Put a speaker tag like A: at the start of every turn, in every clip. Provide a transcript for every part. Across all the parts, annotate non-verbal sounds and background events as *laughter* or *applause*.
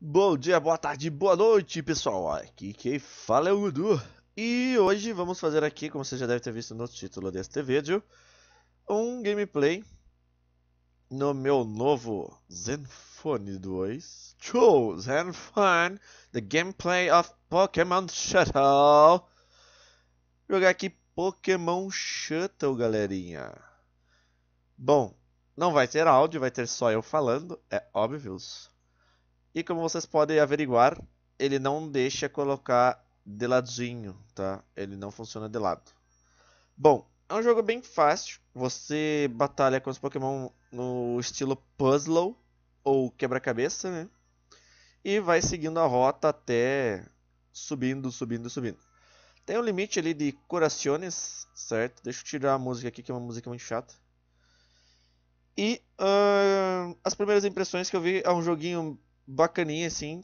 A: Bom dia, boa tarde, boa noite, pessoal. Aqui quem fala é o Gudu. E hoje vamos fazer aqui, como você já deve ter visto no título deste vídeo, um gameplay no meu novo Zenfone 2. True Zenfone, the gameplay of Pokémon Shuttle. Jogar aqui Pokémon Shuttle, galerinha. Bom, não vai ter áudio, vai ter só eu falando, é óbvio. isso. E como vocês podem averiguar, ele não deixa colocar de ladinho, tá? Ele não funciona de lado. Bom, é um jogo bem fácil. Você batalha com os Pokémon no estilo puzzle ou quebra-cabeça, né? E vai seguindo a rota até subindo, subindo, subindo. Tem um limite ali de corações, certo? Deixa eu tirar a música aqui, que é uma música muito chata. E uh, as primeiras impressões que eu vi é um joguinho bacaninha assim,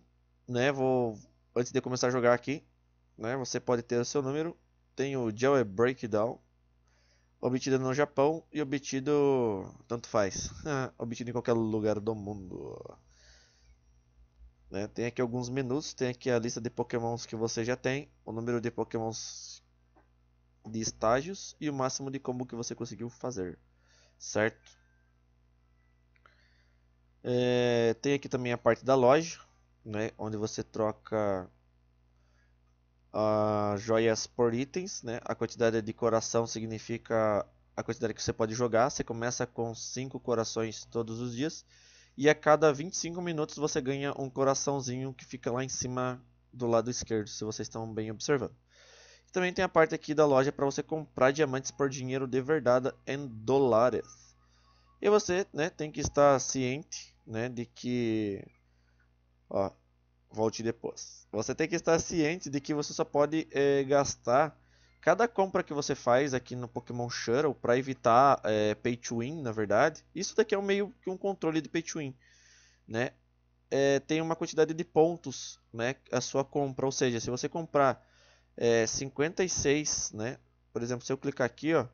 A: né? Vou antes de começar a jogar aqui, né? Você pode ter o seu número. Tem o Joe é Breakdown, obtido no Japão e obtido tanto faz, *laughs* obtido em qualquer lugar do mundo. Né? Tem aqui alguns menus, tem aqui a lista de pokémons que você já tem, o número de pokémons de estágios e o máximo de combo que você conseguiu fazer, certo? É, tem aqui também a parte da loja, né, onde você troca uh, joias por itens. Né? A quantidade de coração significa a quantidade que você pode jogar. Você começa com 5 corações todos os dias. E a cada 25 minutos você ganha um coraçãozinho que fica lá em cima do lado esquerdo, se vocês estão bem observando. E também tem a parte aqui da loja para você comprar diamantes por dinheiro de verdade em dólares. E você né, tem que estar ciente né, de que, ó, volte depois. Você tem que estar ciente de que você só pode é, gastar cada compra que você faz aqui no Pokémon Shuttle para evitar é, pay to win, na verdade. Isso daqui é um meio que um controle de pay to win, né? É, tem uma quantidade de pontos, né, a sua compra, ou seja, se você comprar é, 56, né, por exemplo, se eu clicar aqui, ó,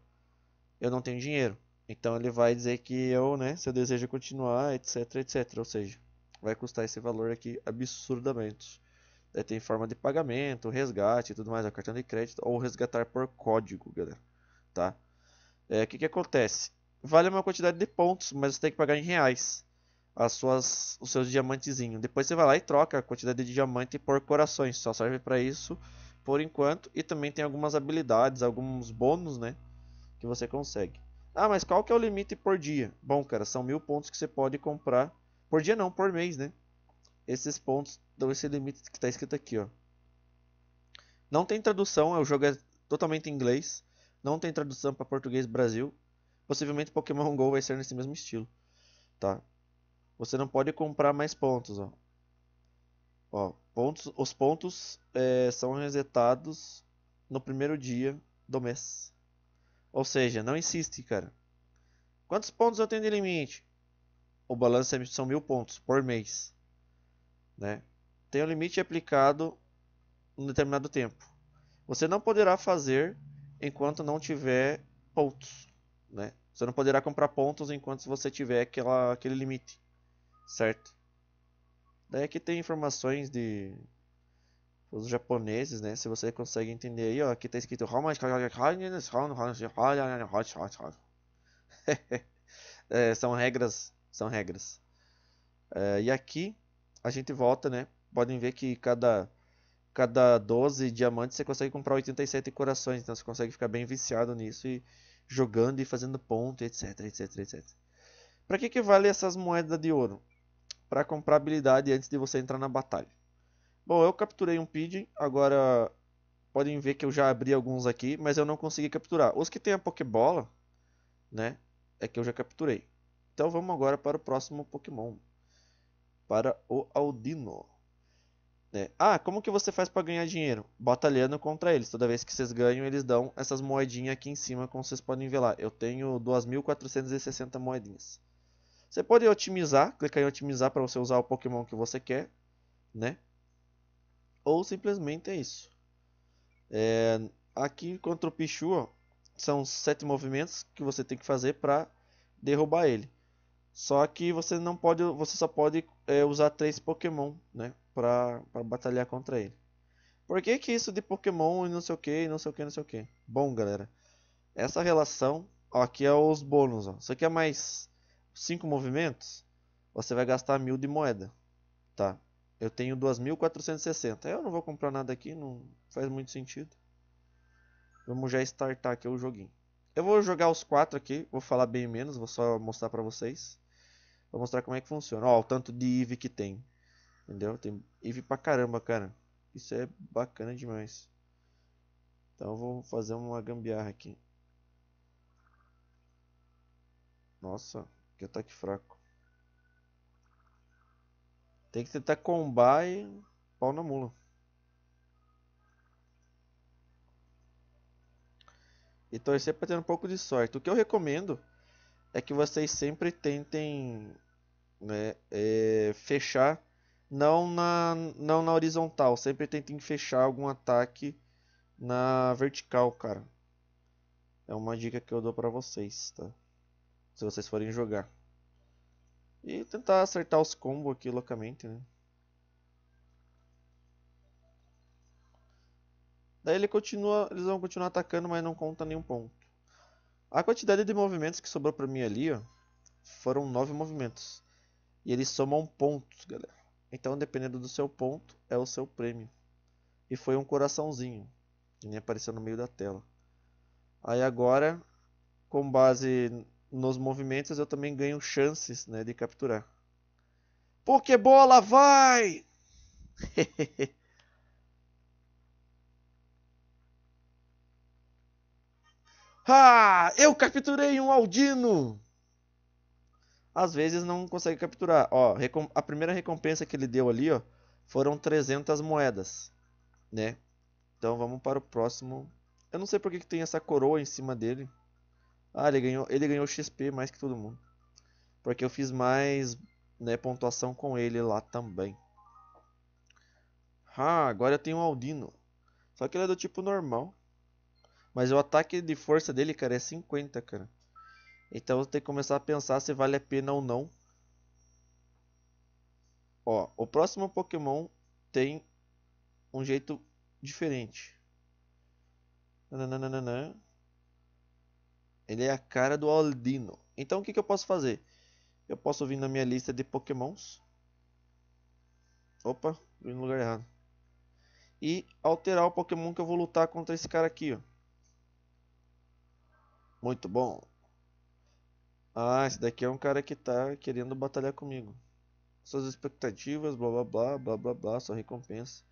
A: eu não tenho dinheiro. Então ele vai dizer que eu, né, se eu desejo é continuar, etc, etc. Ou seja, vai custar esse valor aqui absurdamente. Daí é, tem forma de pagamento, resgate e tudo mais, é cartão de crédito ou resgatar por código, galera. Tá? É, o é, que, que acontece? Vale uma quantidade de pontos, mas você tem que pagar em reais as suas, os seus diamantezinhos. Depois você vai lá e troca a quantidade de diamante por corações. Só serve para isso por enquanto. E também tem algumas habilidades, alguns bônus, né? Que você consegue. Ah, mas qual que é o limite por dia? Bom, cara, são mil pontos que você pode comprar. Por dia não, por mês, né? Esses pontos dão esse limite que está escrito aqui, ó. Não tem tradução, o jogo é totalmente em inglês. Não tem tradução para português Brasil. Possivelmente Pokémon GO vai ser nesse mesmo estilo, tá? Você não pode comprar mais pontos, ó. Ó, pontos, os pontos é, são resetados no primeiro dia do mês. Ou seja, não insiste, cara. Quantos pontos eu tenho de limite? O balanço é são mil pontos por mês. Né? Tem o um limite aplicado um determinado tempo. Você não poderá fazer enquanto não tiver pontos. Né? Você não poderá comprar pontos enquanto você tiver aquela, aquele limite. Certo? Daí aqui é tem informações de os japoneses, né? Se você consegue entender aí, ó, aqui tá escrito *laughs* é, são regras, são regras. É, e aqui a gente volta, né? Podem ver que cada cada 12 diamantes você consegue comprar 87 corações, então você consegue ficar bem viciado nisso e jogando e fazendo ponto, etc, etc, etc. Para que que vale essas moedas de ouro? Para comprar habilidade antes de você entrar na batalha. Bom, eu capturei um PID, agora podem ver que eu já abri alguns aqui, mas eu não consegui capturar. Os que tem a Pokébola, né, é que eu já capturei. Então vamos agora para o próximo Pokémon, para o Aldino. É. Ah, como que você faz para ganhar dinheiro? Batalhando contra eles. Toda vez que vocês ganham, eles dão essas moedinhas aqui em cima, como vocês podem ver lá. Eu tenho 2.460 moedinhas. Você pode otimizar, clicar em otimizar para você usar o Pokémon que você quer, né? ou simplesmente é isso. É, aqui contra o Pichu são sete movimentos que você tem que fazer para derrubar ele. Só que você não pode, você só pode é, usar três Pokémon, né, para batalhar contra ele. Por que que isso de Pokémon e não sei o que, não sei o que, não sei o que? Bom, galera, essa relação, ó, aqui é os bônus, ó. Isso aqui é mais cinco movimentos, você vai gastar mil de moeda, tá? Eu tenho 2.460. Eu não vou comprar nada aqui, não faz muito sentido. Vamos já startar aqui o joguinho. Eu vou jogar os quatro aqui, vou falar bem menos, vou só mostrar pra vocês. Vou mostrar como é que funciona. Ó, o tanto de IV que tem. Entendeu? Tem IV pra caramba, cara. Isso é bacana demais. Então vou fazer uma gambiarra aqui. Nossa, que ataque fraco. Tem que tentar combar e pau na mula. E torcer para ter um pouco de sorte. O que eu recomendo é que vocês sempre tentem né, é, fechar, não na, não na horizontal, sempre tentem fechar algum ataque na vertical, cara. É uma dica que eu dou para vocês, tá? Se vocês forem jogar. E tentar acertar os combos aqui loucamente, né? Daí ele continua, eles vão continuar atacando, mas não conta nenhum ponto. A quantidade de movimentos que sobrou pra mim ali, ó, foram 9 movimentos. E eles somam pontos, galera. Então, dependendo do seu ponto, é o seu prêmio. E foi um coraçãozinho, que nem apareceu no meio da tela. Aí agora, com base nos movimentos eu também ganho chances né, de capturar. Pokébola, vai! *laughs* ah, eu capturei um Aldino! Às vezes não consegue capturar. Ó, a primeira recompensa que ele deu ali, ó, foram 300 moedas, né? Então vamos para o próximo. Eu não sei porque que tem essa coroa em cima dele. Ah, ele ganhou, ele ganhou XP mais que todo mundo. Porque eu fiz mais né, pontuação com ele lá também. Ah, agora eu tenho um Aldino. Só que ele é do tipo normal. Mas o ataque de força dele, cara, é 50, cara. Então eu tenho que começar a pensar se vale a pena ou não. Ó, o próximo Pokémon tem um jeito diferente. Nananana. Ele é a cara do Aldino. Então o que, que eu posso fazer? Eu posso vir na minha lista de pokémons. Opa, vim no lugar errado. E alterar o pokémon que eu vou lutar contra esse cara aqui. Ó. Muito bom. Ah, esse daqui é um cara que tá querendo batalhar comigo. Suas expectativas, blá blá blá, blá blá blá, sua recompensa.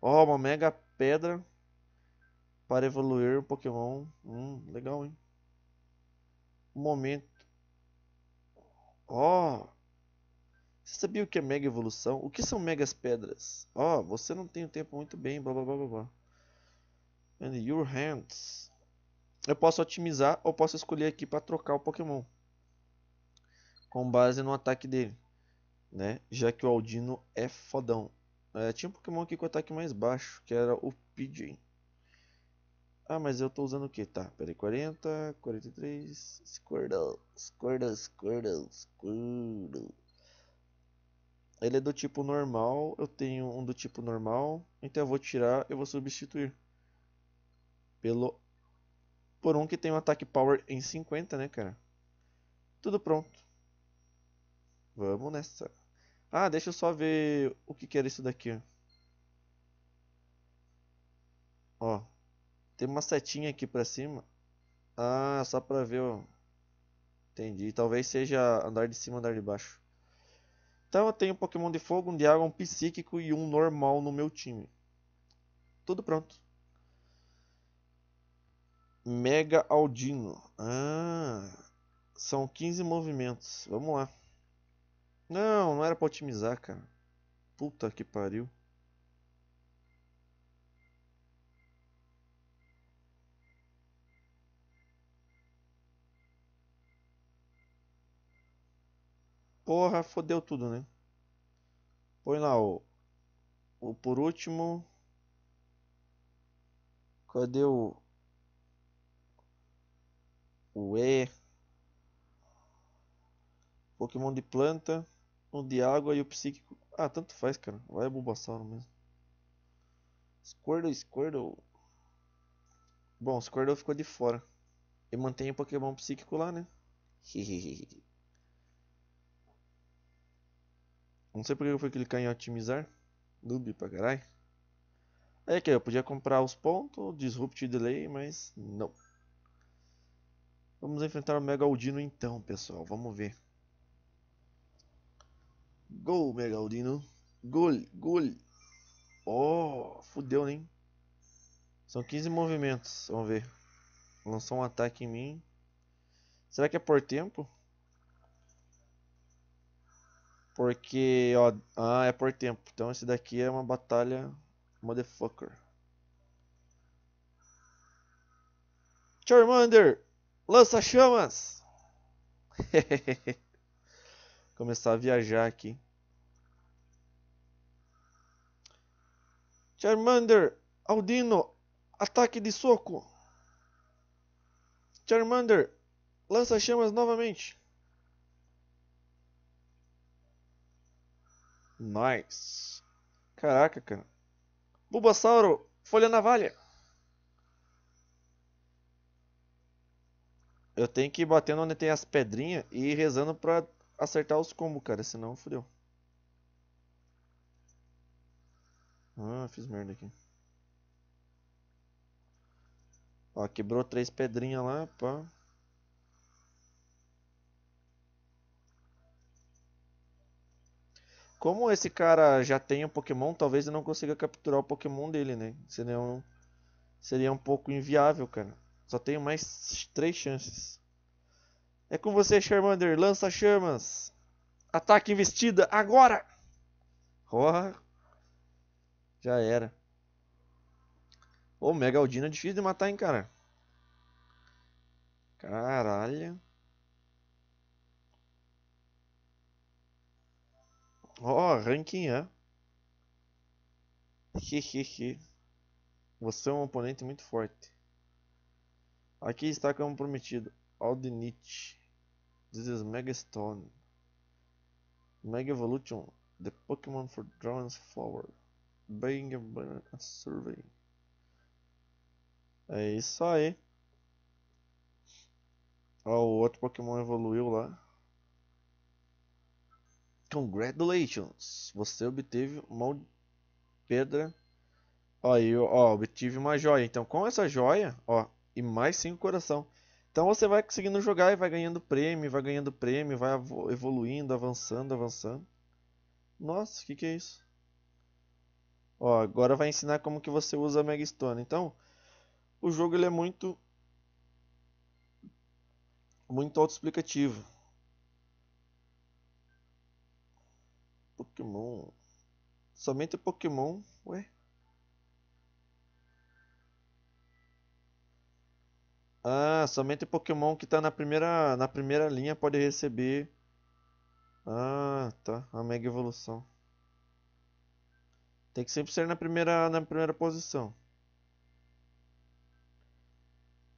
A: Ó, oh, uma mega pedra para evoluir o Pokémon. Hum, legal, hein? momento. Ó, oh, você sabia o que é mega evolução? O que são megas pedras? Ó, oh, você não tem o tempo muito bem, blá blá blá blá blá. And your hands. Eu posso otimizar ou posso escolher aqui para trocar o Pokémon. Com base no ataque dele. Né? Já que o Aldino é fodão. É, tinha um Pokémon aqui com ataque mais baixo, que era o Pidgey. Ah, mas eu tô usando o que? Tá, peraí, 40, 43, Squirtle, Squirtle, Squirtle, Squirtle. Ele é do tipo normal, eu tenho um do tipo normal, então eu vou tirar, eu vou substituir. Pelo... Por um que tem um ataque power em 50, né, cara? Tudo pronto. Vamos nessa. Ah, deixa eu só ver o que que era isso daqui. Ó, tem uma setinha aqui pra cima. Ah, só pra ver. Ó. Entendi. Talvez seja andar de cima, andar de baixo. Então eu tenho um Pokémon de fogo, um de água, um psíquico e um normal no meu time. Tudo pronto. Mega Aldino. Ah, são 15 movimentos. Vamos lá. Não, não era pra otimizar, cara. Puta que pariu. Porra, fodeu tudo, né? Põe lá o, o por último. Cadê o o E, Pokémon de planta, o de água e o psíquico. Ah, tanto faz, cara. Vai Bulbasauro mesmo. Squirtle, Squirtle. Bom, Squirtle ficou de fora. E mantém o Pokémon psíquico lá, né? Hehehe. *laughs* Não sei porque eu fui clicar em otimizar. Noob pra caralho. É que eu podia comprar os pontos, Disrupt e Delay, mas não. Vamos enfrentar o Mega Aldino então, pessoal. Vamos ver. Gol, Mega Aldino. Gol, gol. Oh, fudeu, hein? São 15 movimentos. Vamos ver. Lançou um ataque em mim. Será que é por tempo? Porque, ó, ah, é por tempo. Então esse daqui é uma batalha motherfucker. Charmander, lança chamas. *laughs* Começar a viajar aqui. Charmander, Aldino, ataque de soco. Charmander, lança chamas novamente. Nice. Caraca, cara. Bulbasauro, folha navalha. Eu tenho que ir batendo onde tem as pedrinhas e ir rezando pra acertar os combos, cara. Senão fodeu. Ah, fiz merda aqui. Ó, quebrou três pedrinhas lá, pá. Como esse cara já tem um Pokémon, talvez eu não consiga capturar o Pokémon dele, né? Seria um, seria um pouco inviável, cara. Só tenho mais três chances. É com você, Charmander. Lança chamas. Ataque investida agora! Oh, já era. O oh, Megaldino é difícil de matar, hein, cara. Caralho. Ó, oh, ranking é. *laughs* Hehehe. Você é um oponente muito forte. Aqui está como prometido. Aldinich. This is Megastone. Mega Evolution. The Pokémon for Drones Flower. Being a Survey. É isso aí. Ó, o outro Pokémon evoluiu lá. Congratulations! Você obteve uma pedra. Aí, ó, obtive uma joia. Então, com essa joia, ó, e mais 5 coração. Então, você vai conseguindo jogar e vai ganhando prêmio, vai ganhando prêmio, vai evoluindo, avançando, avançando. Nossa, o que, que é isso? Ó, agora vai ensinar como que você usa a Mega Stone. Então, o jogo ele é muito muito autoexplicativo. Pokémon. Somente Pokémon, ué? Ah, somente Pokémon que está na primeira, na primeira linha pode receber. Ah, tá. A Mega Evolução. Tem que sempre ser na primeira, na primeira posição.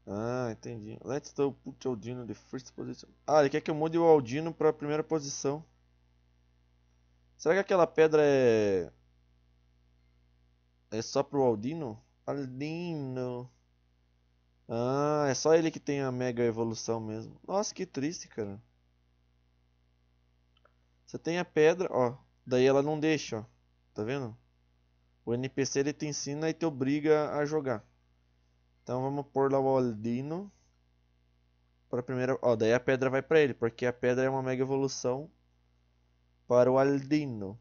A: Ah, entendi. Let's go put Aldino the first position. Ah, ele quer que eu mude o Aldino para a primeira posição. Será que aquela pedra é. É só pro Aldino? Aldino. Ah, é só ele que tem a mega evolução mesmo. Nossa, que triste, cara. Você tem a pedra, ó. Daí ela não deixa, ó. Tá vendo? O NPC ele te ensina e te obriga a jogar. Então vamos pôr lá o Aldino. Pra primeira... Ó, daí a pedra vai pra ele. Porque a pedra é uma mega evolução para o Aldino.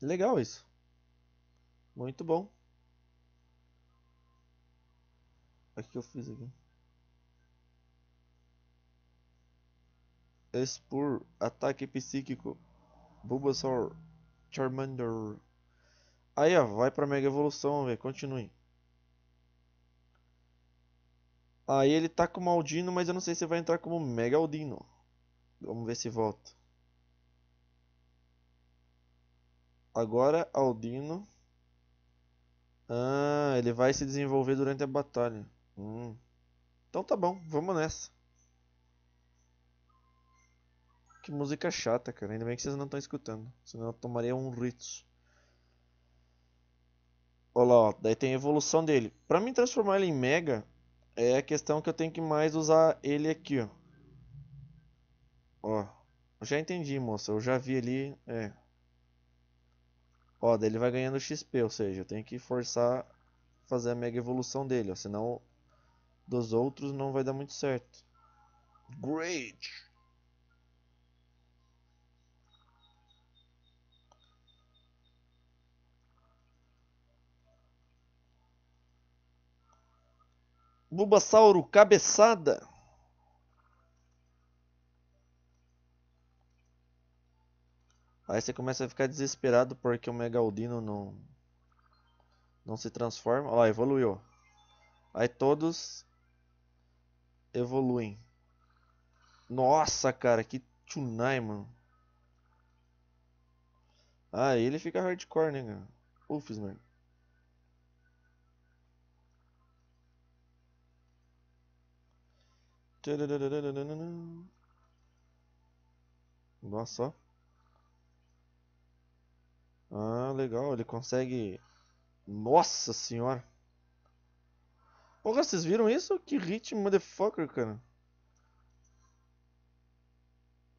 A: Legal isso. Muito bom. O que eu fiz aqui? Expur, ataque psíquico, Bulbasaur, Charmander. Aí ó, vai pra Mega Evolução, velho, continue. Aí ele tá como Aldino, mas eu não sei se vai entrar como Mega Aldino. Vamos ver se volta. Agora Aldino. Ah, ele vai se desenvolver durante a batalha. Hum. Então tá bom, vamos nessa. Que música chata, cara. Ainda bem que vocês não estão escutando. Senão eu tomaria um ritmo. Olha lá, ó. daí tem a evolução dele. Pra mim transformar ele em Mega, é a questão que eu tenho que mais usar ele aqui, ó. Ó, já entendi, moça. Eu já vi ali, é, Ó, daí ele vai ganhando XP, ou seja, eu tenho que forçar fazer a mega evolução dele, ó, senão dos outros não vai dar muito certo. Great! Bubasauro, Cabeçada. Aí você começa a ficar desesperado porque o Megaldino não não se transforma. Ó, evoluiu. Aí todos evoluem. Nossa, cara, que Tunai, mano. Ah, ele fica hardcore, né, cara? Ufs, mano. Nossa, ó. Ah, legal, ele consegue... Nossa senhora! Porra, vocês viram isso? Que ritmo, motherfucker, cara.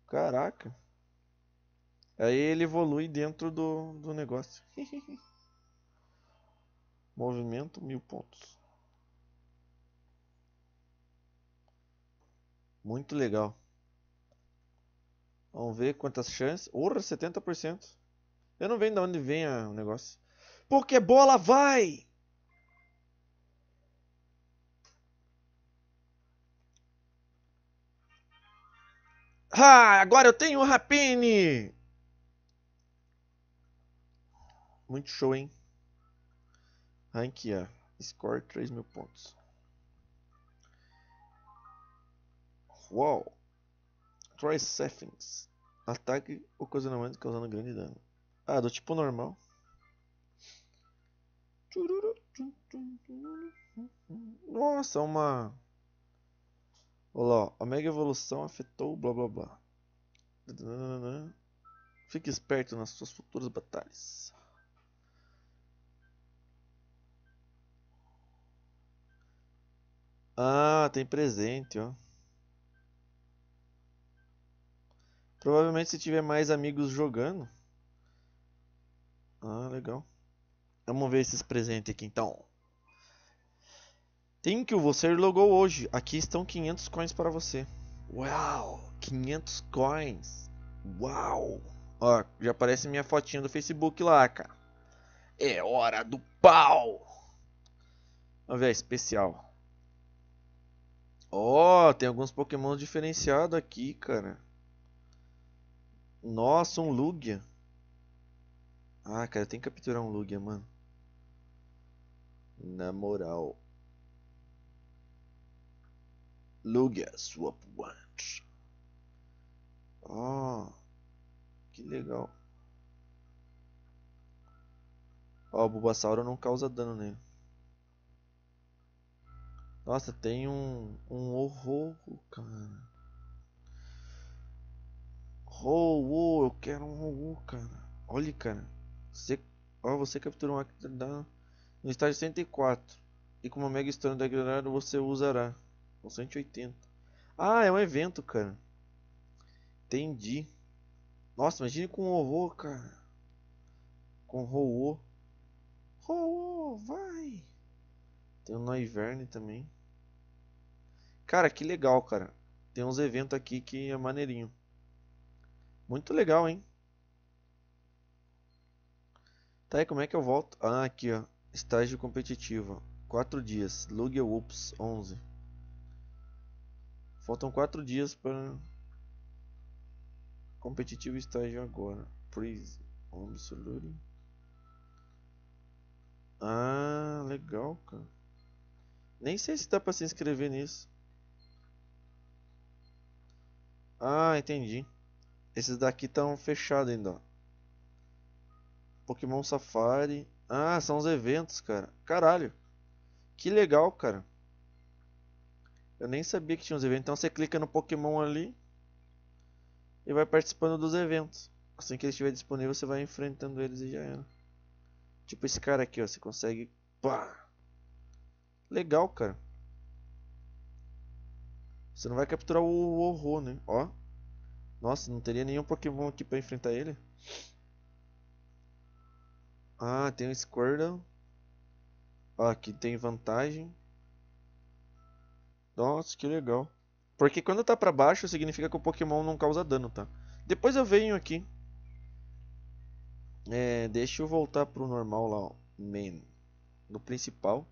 A: Caraca. Aí ele evolui dentro do, do negócio. *laughs* Movimento, mil pontos. Muito legal. Vamos ver quantas chances. Orra, 70%. Eu não vejo de onde vem o negócio. Porque bola vai! Ah, agora eu tenho o rapine. Muito show, hein? Rank Score 3 mil pontos. Uau! Troy Seffings. Ataque ocasionalmente causando grande dano. Ah, do tipo normal. Nossa, uma... Olha lá, a mega evolução afetou blá blá blá. Fique esperto nas suas futuras batalhas. Ah, tem presente, ó. Provavelmente se tiver mais amigos jogando. Ah, legal. Vamos ver esses presentes aqui então. Tem que você logou hoje. Aqui estão 500 coins para você. Uau, 500 coins. Uau. Ó, já aparece minha fotinha do Facebook lá, cara. É hora do pau. Vamos ver, é especial. Ó, oh, tem alguns Pokémon diferenciados aqui, cara. Nossa, um Lugia. Ah, cara, tem que capturar um Lugia, mano. Na moral. Lugia Swap One. Oh, que legal. Ó, oh, o Bulbasauro não causa dano nele. Nossa, tem um, um horror, cara. Oh, oh, eu quero um horror, cara. Olha, cara. Você, capturou você capturar da, no estágio 104 e com uma mega história degradada você usará. Com 180. Ah, é um evento, cara. Entendi. Nossa, imagine com horror, cara. Com roô. Roô, vai. Tem o Noiverne também. Cara, que legal, cara. Tem uns eventos aqui que é maneirinho. Muito legal, hein? Tá, aí como é que eu volto? Ah, aqui ó, estágio competitivo, 4 dias, Lugia Whoops 11. Faltam 4 dias para competitivo estágio agora. Freeze, Omsoluri. Ah, legal, cara. Nem sei se dá para se inscrever nisso. Ah, entendi. Esses daqui estão fechados ainda. Ó. Pokémon Safari. Ah, são os eventos, cara. Caralho. Que legal, cara. Eu nem sabia que tinha os eventos. Então você clica no Pokémon ali e vai participando dos eventos. Assim que ele estiver disponível, você vai enfrentando eles e já era. Tipo esse cara aqui, ó. Você consegue. Pá! Legal, cara. Você não vai capturar o horror, né? Ó. Nossa, não teria nenhum Pokémon aqui pra enfrentar ele. Ah, tem um Squirtle. Ó, aqui tem vantagem. Nossa, que legal. Porque quando tá pra baixo, significa que o Pokémon não causa dano, tá? Depois eu venho aqui. É, deixa eu voltar pro normal lá, ó. No principal.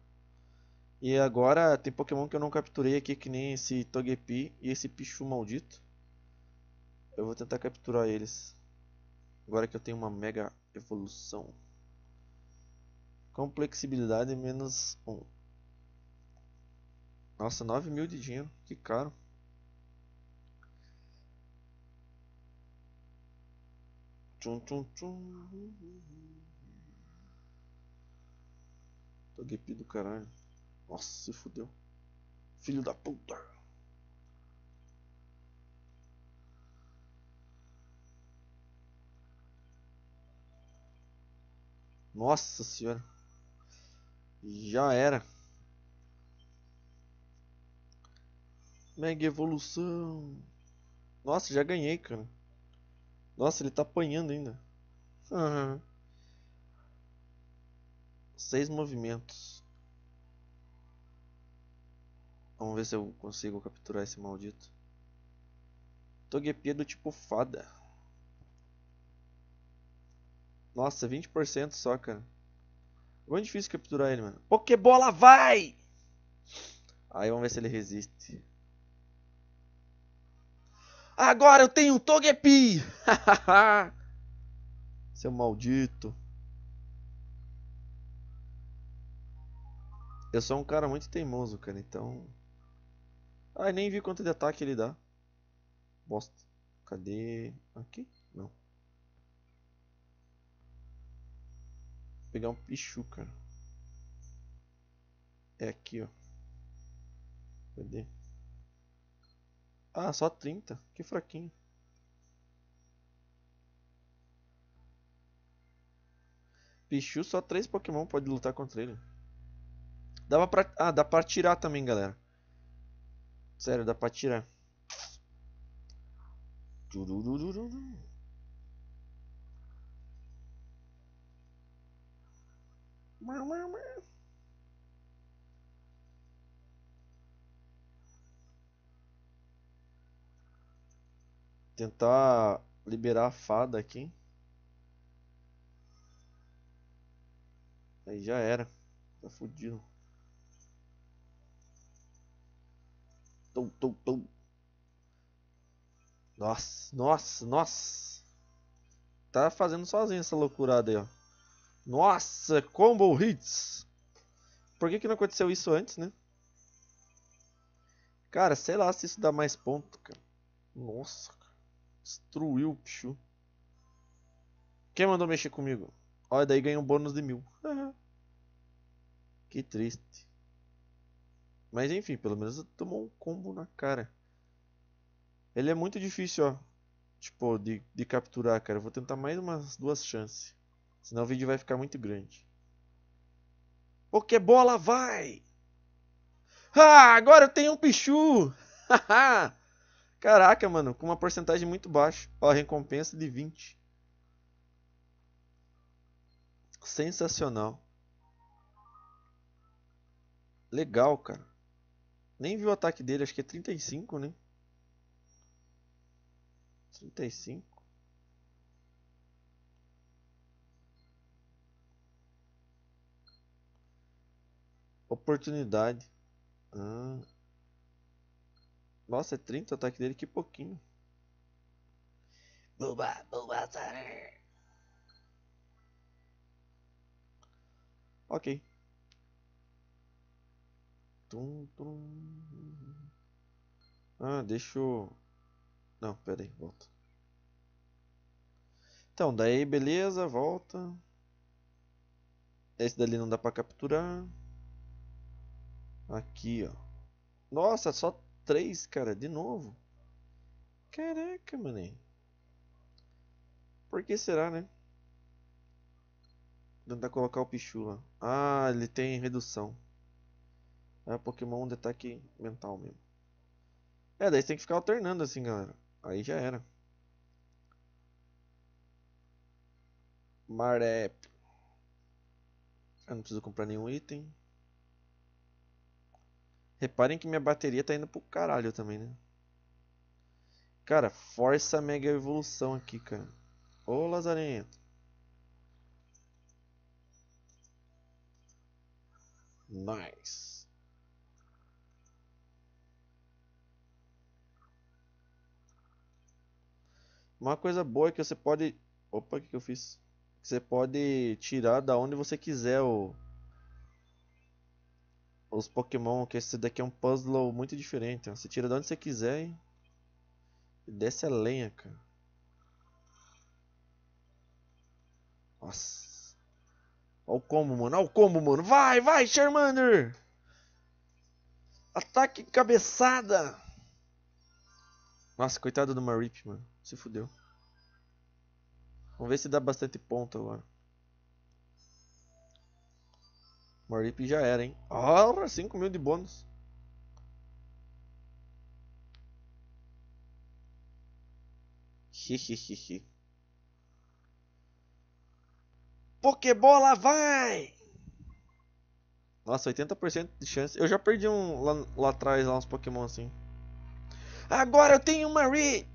A: E agora tem Pokémon que eu não capturei aqui, que nem esse Togepi e esse Pichu maldito. Eu vou tentar capturar eles. Agora que eu tenho uma mega evolução. Complexibilidade menos 1. Nossa, 9 mil de dinheiro. Que caro. Tchum, tchum, tchum. Tô gap do caralho. Nossa, se fudeu. Filho da puta. Nossa senhora. Já era. Mega evolução. Nossa, já ganhei, cara. Nossa, ele tá apanhando ainda. Uhum. Seis movimentos. Vamos ver se eu consigo capturar esse maldito. Togepi é do tipo fada. Nossa, 20% só, cara. É muito difícil capturar ele, mano. Pokébola, vai! Aí vamos ver se ele resiste. Agora eu tenho um Togepi! *laughs* Seu maldito. Eu sou um cara muito teimoso, cara, então... Ai, nem vi quanto de ataque ele dá. Bosta. Cadê? Aqui? pegar um pichu, cara. É aqui, ó. Cadê? Ah, só 30. Que fraquinho. Pichu, só 3 Pokémon pode lutar contra ele. Dava pra... Ah, dá pra tirar também, galera. Sério, dá pra tirar. Tentar liberar a fada aqui. Aí já era. Tá fudido. Tum, tum, tum. Nossa, nossa, nossa. Tá fazendo sozinho essa loucurada aí, ó. Nossa, combo hits. Por que, que não aconteceu isso antes, né? Cara, sei lá se isso dá mais ponto, cara. Nossa, cara. destruiu o Quem mandou mexer comigo? Olha, daí ganhou um bônus de mil. *laughs* que triste. Mas enfim, pelo menos tomou um combo na cara. Ele é muito difícil, ó. Tipo, de, de capturar, cara. Eu vou tentar mais umas duas chances. Senão o vídeo vai ficar muito grande. Pokébola vai! Ah, agora eu tenho um Pichu! *laughs* Caraca, mano, com uma porcentagem muito baixa. Ó, recompensa de 20. Sensacional. Legal, cara. Nem vi o ataque dele, acho que é 35, né? 35. Oportunidade. Ah. Nossa, é 30 ataque dele, que pouquinho. Boba, boba, Ok. Tum, tum. Ah, deixa eu... Não, pera aí, volta. Então, daí beleza, volta. Esse dali não dá pra capturar. Aqui, ó. Nossa, só três, cara, de novo. Caraca, mané. Por que será, né? Vou Tentar colocar o Pichu lá. Ah, ele tem redução. É Pokémon de ataque mental mesmo. É, daí você tem que ficar alternando assim, galera. Aí já era. Marep. Eu não preciso comprar nenhum item. Reparem que minha bateria tá indo pro caralho também, né? Cara, força a mega evolução aqui, cara. Ô, Lazarento. Nice. Uma coisa boa é que você pode... Opa, o que eu fiz? Você pode tirar da onde você quiser o os Pokémon, que esse daqui é um puzzle muito diferente. Você tira de onde você quiser e, e desce a lenha, cara. Nossa. Olha o combo, mano. Olha o combo, mano. Vai, vai, Charmander! Ataque cabeçada! Nossa, coitado do Marip, mano. Se fudeu. Vamos ver se dá bastante ponto agora. Morlip já era, hein? Ora, 5 mil de bônus. Hihihihi. Pokébola vai! Nossa, 80% de chance. Eu já perdi um lá, lá atrás, lá uns Pokémon assim. Agora eu tenho uma RIP!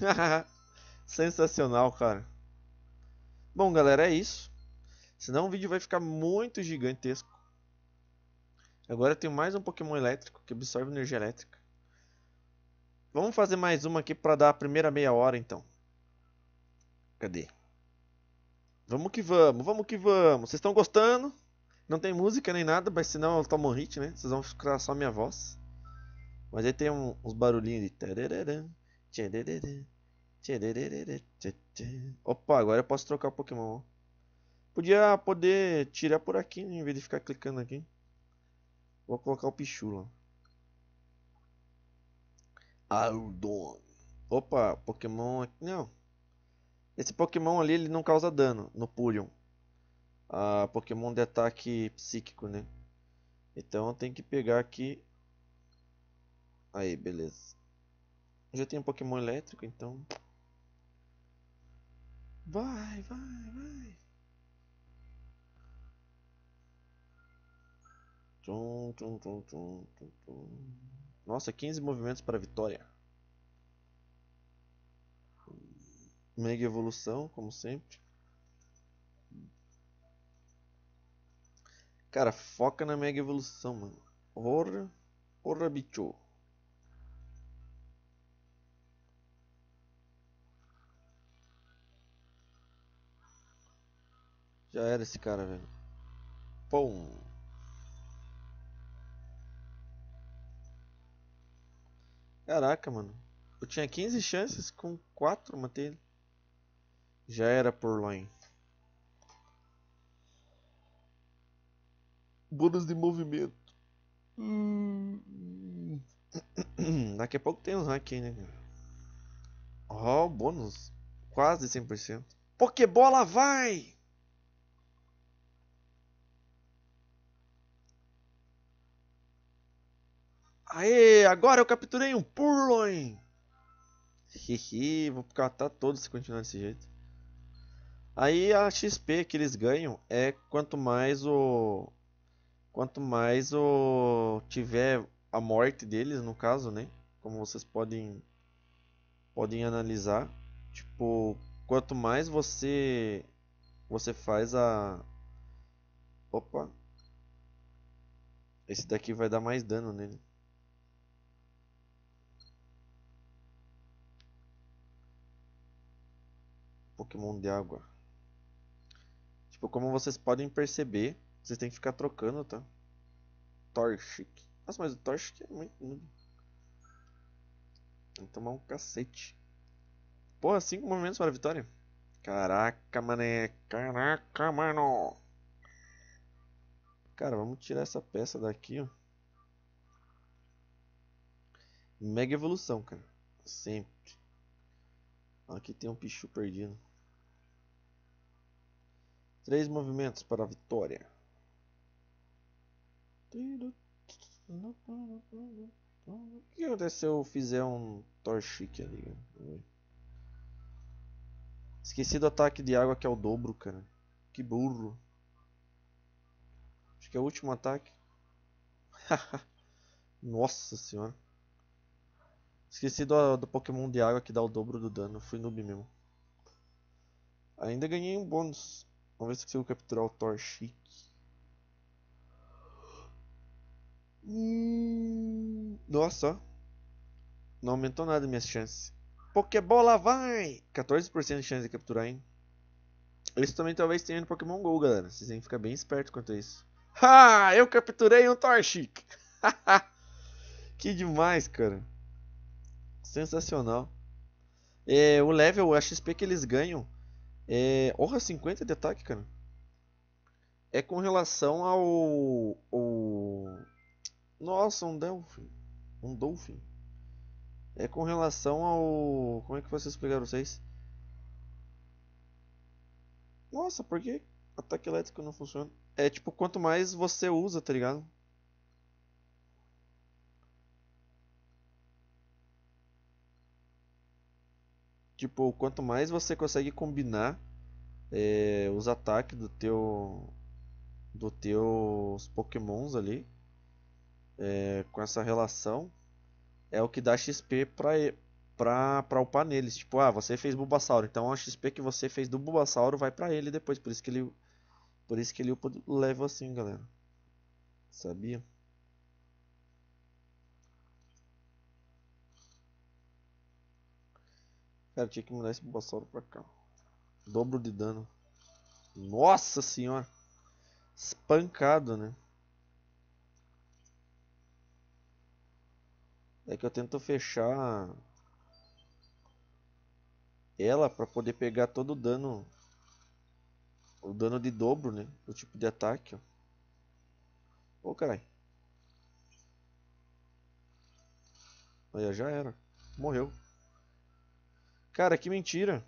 A: *laughs* Sensacional, cara. Bom, galera, é isso. Senão o vídeo vai ficar muito gigantesco. Agora tenho mais um Pokémon elétrico que absorve energia elétrica. Vamos fazer mais uma aqui para dar a primeira meia hora então. Cadê? Vamos que vamos, vamos que vamos. Vocês estão gostando? Não tem música nem nada, mas senão eu tomo um hit, né? Vocês vão escutar só minha voz. Mas aí tem um, uns barulhinhos de... Opa, agora eu posso trocar o Pokémon. Podia poder tirar por aqui, em vez de ficar clicando aqui. Vou colocar o pichula. Aldon. Opa, Pokémon aqui. Não. Esse Pokémon ali ele não causa dano no Purion. Ah, Pokémon de ataque psíquico, né? Então tem que pegar aqui. Aí, beleza. Eu já tenho um Pokémon elétrico, então. Vai, vai, vai. Tum, tum, tum, tum, tum, tum. Nossa, 15 movimentos para vitória. Mega evolução, como sempre. Cara, foca na mega evolução, mano. Horror, horror bicho. Já era esse cara, velho. Pum. Caraca, mano. Eu tinha 15 chances, com 4 matei ele. Já era por lá, hein. Bônus de movimento. Hum. *clears throat* Daqui a pouco tem uns hack aí, né, cara? Ó, oh, bônus. Quase 100%. Pokébola vai! Aê, agora eu capturei um Purloin! Hihi, vou catar todos se continuar desse jeito. Aí a XP que eles ganham é quanto mais o. Quanto mais o. tiver a morte deles, no caso, né? Como vocês podem. podem analisar. Tipo, quanto mais você. você faz a. Opa! Esse daqui vai dar mais dano nele. Pokémon de água. Tipo, como vocês podem perceber, vocês têm que ficar trocando, tá? Torchic. Nossa, mas o Torchic é muito Tem que tomar um cacete. Pô, 5 movimentos para a vitória. Caraca, mané. Caraca, mano. Cara, vamos tirar essa peça daqui, ó. Mega evolução, cara. Sempre. Aqui tem um pichu perdido. Três movimentos para a vitória. O que acontece se eu fizer um Torchic ali? Esqueci do ataque de água que é o dobro, cara. Que burro. Acho que é o último ataque. *laughs* Nossa senhora. Esqueci do, do Pokémon de água que dá o dobro do dano. Fui noob mesmo. Ainda ganhei um bônus. Vamos ver se consigo capturar o Torchic. Hum, nossa, não aumentou nada minhas chances. Pokébola vai! 14% de chance de capturar, hein? Isso também talvez tenha no Pokémon GO, galera. Vocês têm que ficar bem esperto quanto a isso. Ha! Eu capturei um Torchic! *laughs* que demais, cara. Sensacional. É, o level, a XP que eles ganham é, honra 50 de ataque, cara. É com relação ao. o Nossa, um Delphi. Um Dolphin. É com relação ao. Como é que vocês explicar vocês? Nossa, por que ataque elétrico não funciona? É tipo, quanto mais você usa, tá ligado? Tipo, quanto mais você consegue combinar é, os ataques do teu do teus pokémons ali é, com essa relação é o que dá XP pra, para, para upar neles. Tipo, ah, você fez Bulbasauro, então a XP que você fez do Bulbasauro vai pra ele depois. Por isso que ele, por isso que ele upa level assim, galera. Sabia? Cara, tinha que mudar esse Bulbasauro pra cá. Dobro de dano. Nossa senhora. Espancado, né? É que eu tento fechar ela para poder pegar todo o dano o dano de dobro, né, do tipo de ataque, ó. Ô, caralho. Aí já era. Morreu. Cara, que mentira.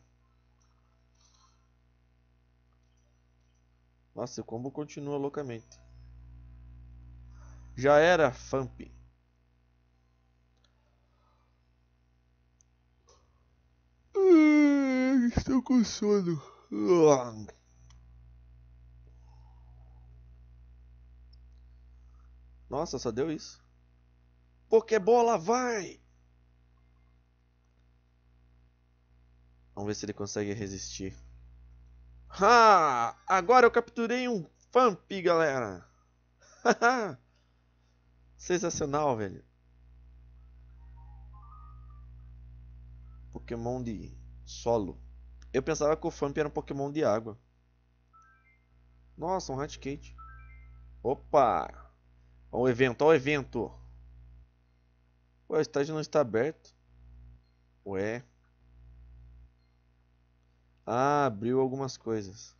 A: Nossa, o combo continua loucamente. Já era, Famp. Estou com sono. Nossa, só deu isso. Pokébola, vai! Vamos ver se ele consegue resistir. Ha! Agora eu capturei um Famp, galera! Sensacional, velho. Pokémon de solo. Eu pensava que o Famp era um Pokémon de água. Nossa, um Raticate. Opa! Olha o evento, olha o evento! Ué, o estádio não está aberto. Ué... Ah, abriu algumas coisas.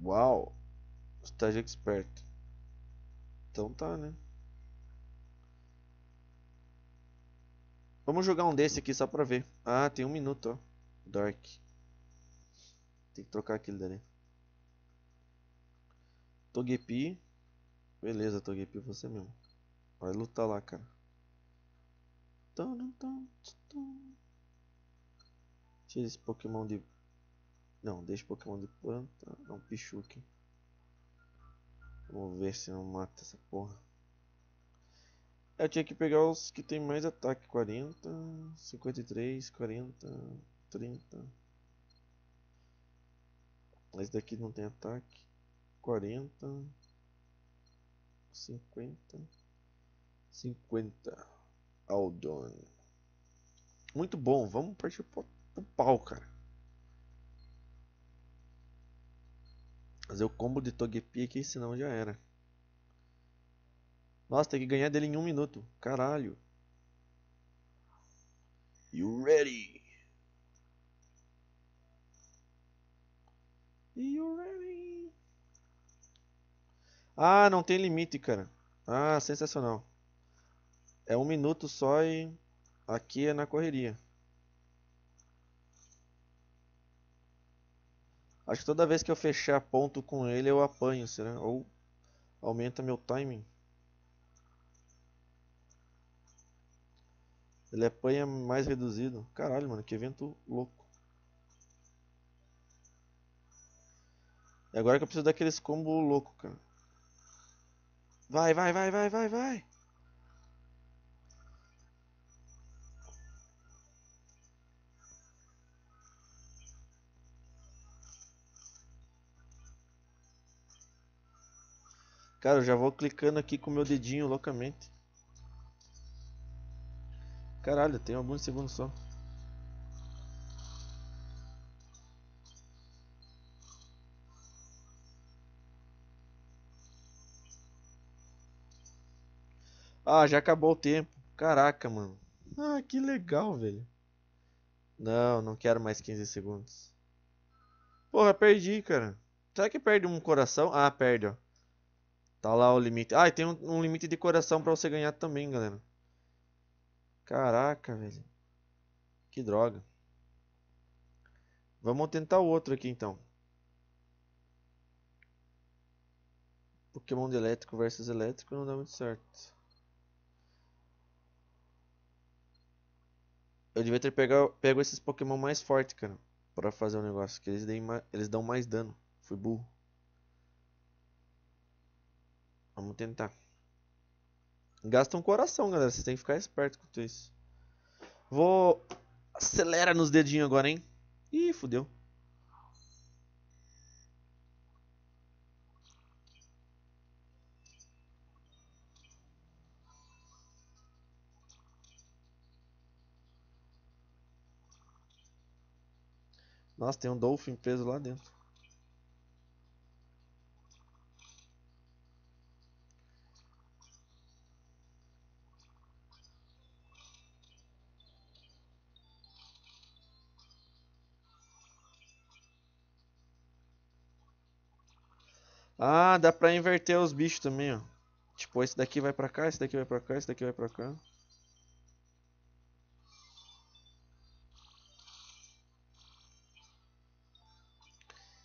A: Uau! Estágio esperto. Então tá, né? Vamos jogar um desse aqui só pra ver. Ah, tem um minuto, ó. Dark. Tem que trocar aquele dali. Togepi. Beleza, Togepi, você mesmo. Vai lutar lá, cara. Tum, tum, tum, tum. Tira esse Pokémon de. Não, deixa o Pokémon de planta. Não, aqui Vamos ver se não mata essa porra. Eu tinha que pegar os que tem mais ataque: 40, 53, 40, 30. Esse daqui não tem ataque. 40, 50, 50. Aldon. Muito bom, vamos partir pro pro pau, cara. Fazer o combo de Togepi senão já era. Nossa, tem que ganhar dele em um minuto. Caralho. You ready? You ready? Ah, não tem limite, cara. Ah, sensacional. É um minuto só e aqui é na correria. Acho que toda vez que eu fechar ponto com ele eu apanho, será? Ou aumenta meu timing. Ele apanha mais reduzido. Caralho, mano, que evento louco. É agora que eu preciso daqueles combo louco, cara. Vai, vai, vai, vai, vai, vai. Cara, eu já vou clicando aqui com meu dedinho loucamente. Caralho, tem alguns segundos só. Ah, já acabou o tempo. Caraca, mano. Ah, que legal, velho. Não, não quero mais 15 segundos. Porra, perdi, cara. Será que perde um coração? Ah, perde, ó. Tá lá o limite. Ah, e tem um, um limite de coração pra você ganhar também, galera. Caraca, velho. Que droga. Vamos tentar outro aqui, então. Pokémon de elétrico versus elétrico não dá muito certo. Eu devia ter pegado, pego esses Pokémon mais fortes, cara. Pra fazer o um negócio. Que eles, deem, eles dão mais dano. Fui burro. Vamos tentar. Gasta um coração, galera. Você tem que ficar esperto com isso. Vou... Acelera nos dedinhos agora, hein? Ih, fodeu. Nossa, tem um Dolphin preso lá dentro. Ah, dá pra inverter os bichos também, ó. Tipo, esse daqui vai pra cá, esse daqui vai pra cá, esse daqui vai pra cá.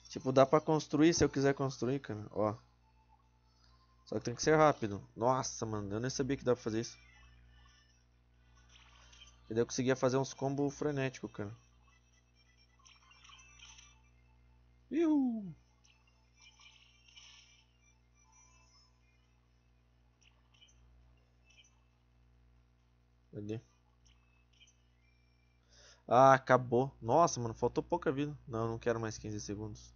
A: Tipo, dá pra construir se eu quiser construir, cara. Ó. Só que tem que ser rápido. Nossa, mano. Eu nem sabia que dá pra fazer isso. E daí eu conseguia fazer uns combos frenéticos, cara. Iuuu. Ah, acabou. Nossa, mano, faltou pouca vida. Não, não quero mais 15 segundos.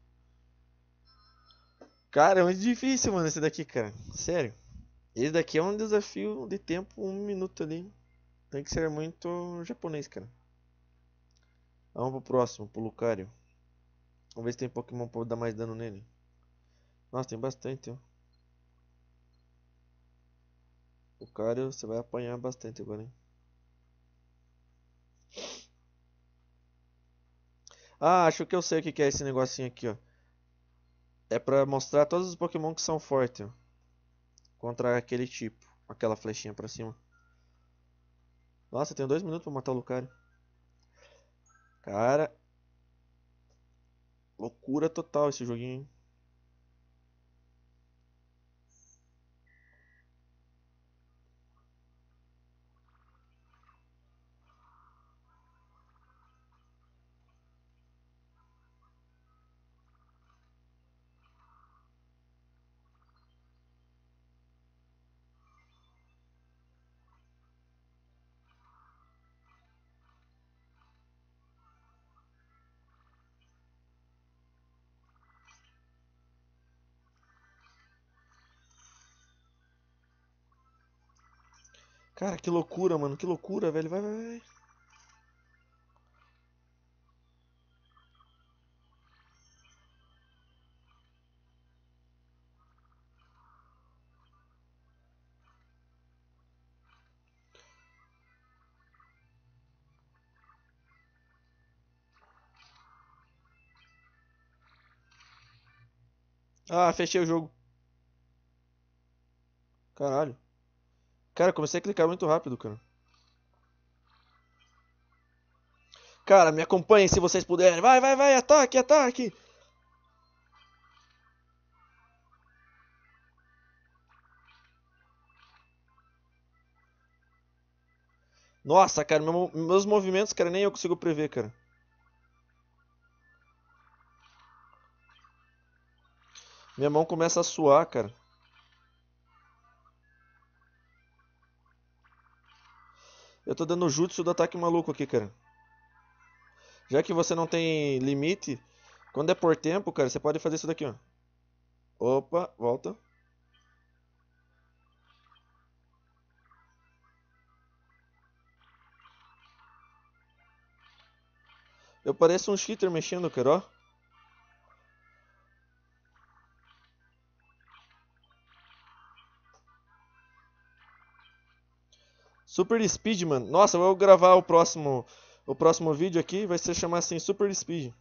A: Cara, é muito difícil, mano, esse daqui, cara. Sério. Esse daqui é um desafio de tempo, um minuto ali. Tem que ser muito japonês, cara. Vamos pro próximo, pro Lucario. Vamos ver se tem Pokémon pra dar mais dano nele. Nossa, tem bastante, ó. Lucario, você vai apanhar bastante agora, hein. Ah, acho que eu sei o que é esse negocinho aqui, ó. É pra mostrar todos os Pokémon que são fortes, ó. Contra aquele tipo. Aquela flechinha pra cima. Nossa, eu tenho dois minutos pra matar o Lucario. Cara. Loucura total esse joguinho, hein? Cara, que loucura, mano. Que loucura, velho. Vai, vai, vai. Ah, fechei o jogo. Caralho. Cara, comecei a clicar muito rápido, cara. Cara, me acompanhem se vocês puderem. Vai, vai, vai, ataque, ataque. Nossa, cara, meu, meus movimentos, cara, nem eu consigo prever, cara. Minha mão começa a suar, cara. Eu tô dando jutsu do ataque maluco aqui, cara. Já que você não tem limite, quando é por tempo, cara, você pode fazer isso daqui, ó. Opa, volta. Eu pareço um cheater mexendo, cara, ó. Super Speedman. Nossa, eu vou gravar o próximo o próximo vídeo aqui, vai ser chamar assim Super Speed.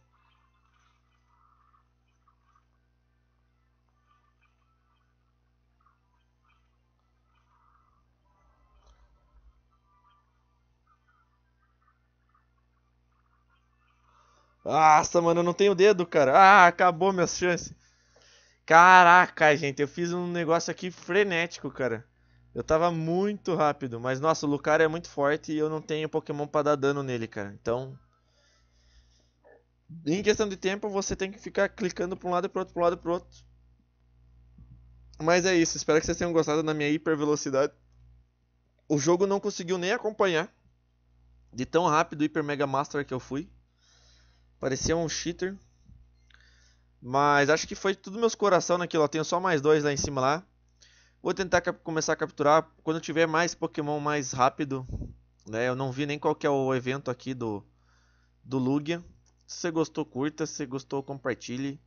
A: Nossa, mano, eu não tenho dedo, cara. Ah, acabou minhas chances. Caraca, gente, eu fiz um negócio aqui frenético, cara. Eu tava muito rápido, mas nossa, o Lucario é muito forte e eu não tenho Pokémon para dar dano nele, cara. Então, em questão de tempo, você tem que ficar clicando para um lado e pro outro, para um lado e pro outro. Mas é isso, espero que vocês tenham gostado da minha hiper velocidade. O jogo não conseguiu nem acompanhar de tão rápido hiper mega master que eu fui. Parecia um cheater. Mas acho que foi tudo meus coração naquilo, ó. Tenho só mais dois lá em cima lá. Vou tentar começar a capturar quando tiver mais Pokémon mais rápido. Né? Eu não vi nem qual que é o evento aqui do, do Lugia. Se você gostou, curta. Se gostou, compartilhe.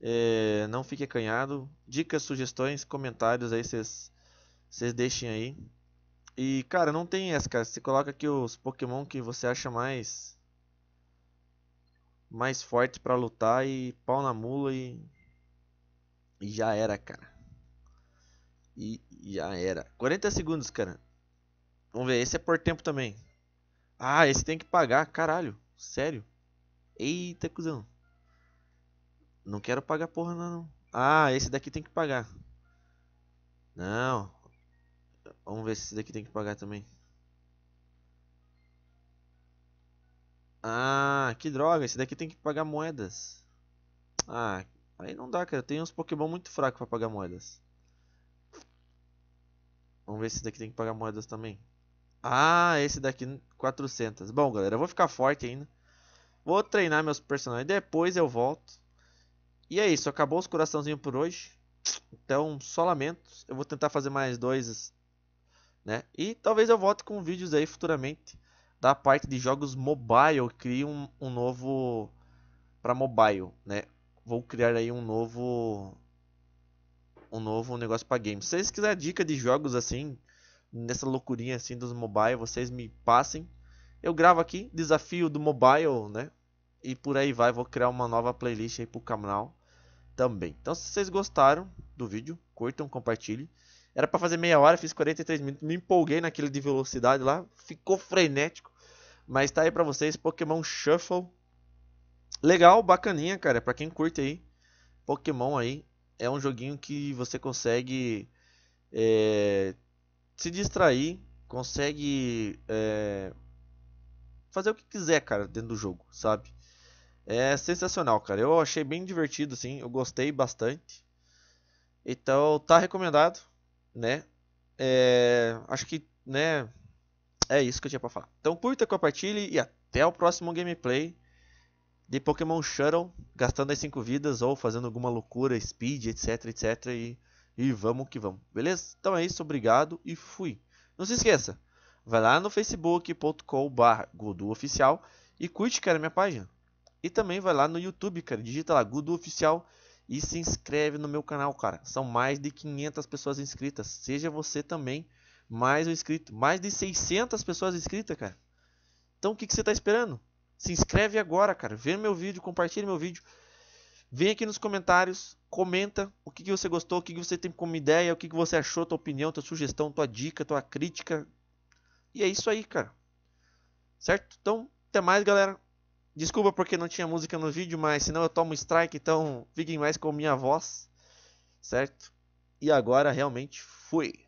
A: É, não fique acanhado. Dicas, sugestões, comentários aí vocês deixem aí. E cara, não tem essa, cara. Você coloca aqui os Pokémon que você acha mais mais forte para lutar e pau na mula e e já era, cara. E já era. 40 segundos, cara. Vamos ver, esse é por tempo também. Ah, esse tem que pagar, caralho. Sério? Eita, cuzão. Não quero pagar porra não. Ah, esse daqui tem que pagar. Não. Vamos ver se esse daqui tem que pagar também. Ah, que droga. Esse daqui tem que pagar moedas. Ah, aí não dá, cara. Tem uns Pokémon muito fracos pra pagar moedas. Vamos ver se esse daqui tem que pagar moedas também. Ah, esse daqui 400. Bom, galera, eu vou ficar forte ainda. Vou treinar meus personagens. Depois eu volto. E é isso. Acabou os coraçãozinhos por hoje. Então, só lamentos. Eu vou tentar fazer mais dois. Né? E talvez eu volte com vídeos aí futuramente. Da parte de jogos mobile. crio um, um novo... Para mobile, né? Vou criar aí um novo um novo negócio para games. Se vocês quiserem dica de jogos assim, nessa loucurinha assim dos mobile, vocês me passem. Eu gravo aqui desafio do mobile, né? E por aí vai, vou criar uma nova playlist aí pro canal também. Então se vocês gostaram do vídeo, curtam, compartilhem. Era para fazer meia hora, fiz 43 minutos, me empolguei naquele de velocidade lá, ficou frenético. Mas tá aí para vocês Pokémon Shuffle. Legal, bacaninha, cara, para quem curte aí Pokémon aí é um joguinho que você consegue é, se distrair, consegue é, fazer o que quiser, cara, dentro do jogo, sabe? É sensacional, cara. Eu achei bem divertido, assim, eu gostei bastante. Então, tá recomendado, né? É, acho que, né, é isso que eu tinha para falar. Então, curta, compartilhe e até o próximo gameplay de Pokémon Shuttle, gastando as 5 vidas ou fazendo alguma loucura, speed, etc, etc. E, e vamos que vamos, beleza? Então é isso, obrigado e fui. Não se esqueça, vai lá no facebook.com.br Oficial e curte, cara, minha página. E também vai lá no YouTube, cara, digita lá Gudu Oficial e se inscreve no meu canal, cara. São mais de 500 pessoas inscritas. Seja você também mais um inscrito. Mais de 600 pessoas inscritas, cara. Então o que, que você está esperando? Se inscreve agora, cara. Vê meu vídeo, compartilha meu vídeo. Vem aqui nos comentários, comenta o que, que você gostou, o que, que você tem como ideia, o que, que você achou, tua opinião, tua sugestão, tua dica, tua crítica. E é isso aí, cara. Certo? Então, até mais, galera. Desculpa porque não tinha música no vídeo, mas senão eu tomo strike, então fiquem mais com minha voz. Certo? E agora realmente fui.